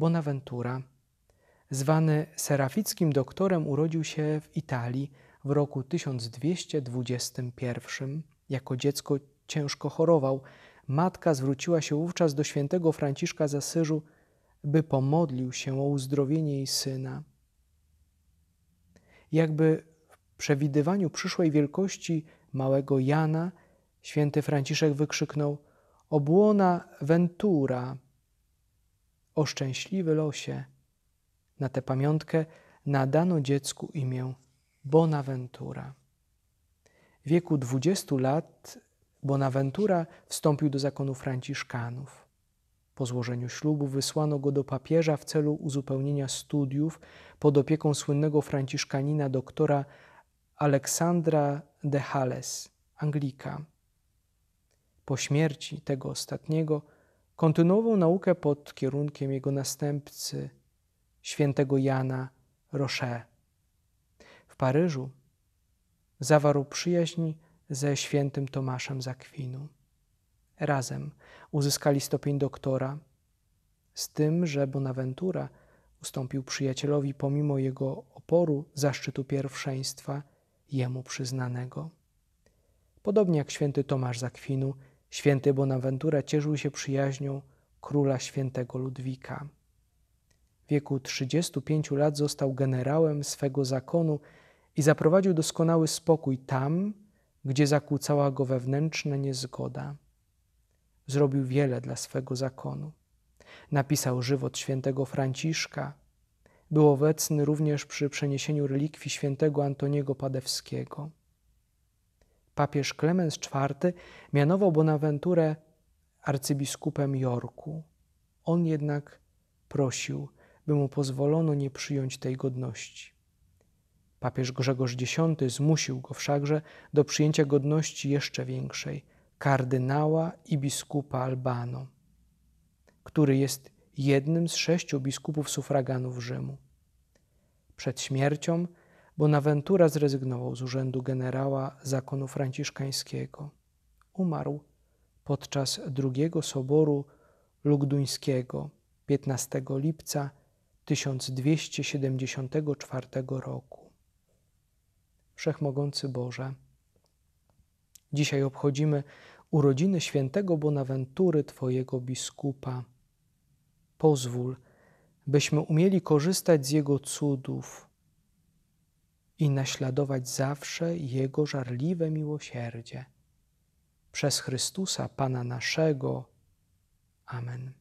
Bonaventura. Zwany serafickim doktorem urodził się w Italii w roku 1221. Jako dziecko ciężko chorował. Matka zwróciła się wówczas do świętego Franciszka z Asyżu, by pomodlił się o uzdrowienie jej syna. Jakby w przewidywaniu przyszłej wielkości małego Jana, święty Franciszek wykrzyknął: Obłona Ventura! o szczęśliwy losie. Na tę pamiątkę nadano dziecku imię Bonaventura. W wieku 20 lat Bonaventura wstąpił do zakonu Franciszkanów. Po złożeniu ślubu wysłano go do papieża w celu uzupełnienia studiów pod opieką słynnego franciszkanina doktora Aleksandra de Hales, Anglika. Po śmierci tego ostatniego Kontynuował naukę pod kierunkiem jego następcy, świętego Jana Rocher. W Paryżu zawarł przyjaźń ze świętym Tomaszem Zakwinu. Razem uzyskali stopień doktora, z tym, że Bonaventura ustąpił przyjacielowi pomimo jego oporu zaszczytu pierwszeństwa jemu przyznanego. Podobnie jak święty Tomasz Zakwinu, Święty Bonaventura cieszył się przyjaźnią króla świętego Ludwika. W wieku 35 lat został generałem swego zakonu i zaprowadził doskonały spokój tam, gdzie zakłócała go wewnętrzna niezgoda. Zrobił wiele dla swego zakonu. Napisał żywot świętego Franciszka. Był obecny również przy przeniesieniu relikwii świętego Antoniego Padewskiego papież Klemens IV mianował Bonaventurę arcybiskupem Jorku. On jednak prosił, by mu pozwolono nie przyjąć tej godności. Papież Grzegorz X zmusił go wszakże do przyjęcia godności jeszcze większej kardynała i biskupa Albano, który jest jednym z sześciu biskupów sufraganów Rzymu. Przed śmiercią Bonaventura zrezygnował z urzędu generała zakonu franciszkańskiego. Umarł podczas drugiego soboru lugduńskiego 15 lipca 1274 roku. Wszechmogący Boże, dzisiaj obchodzimy urodziny świętego Bonaventury, Twojego biskupa. Pozwól, byśmy umieli korzystać z jego cudów i naśladować zawsze Jego żarliwe miłosierdzie. Przez Chrystusa Pana naszego. Amen.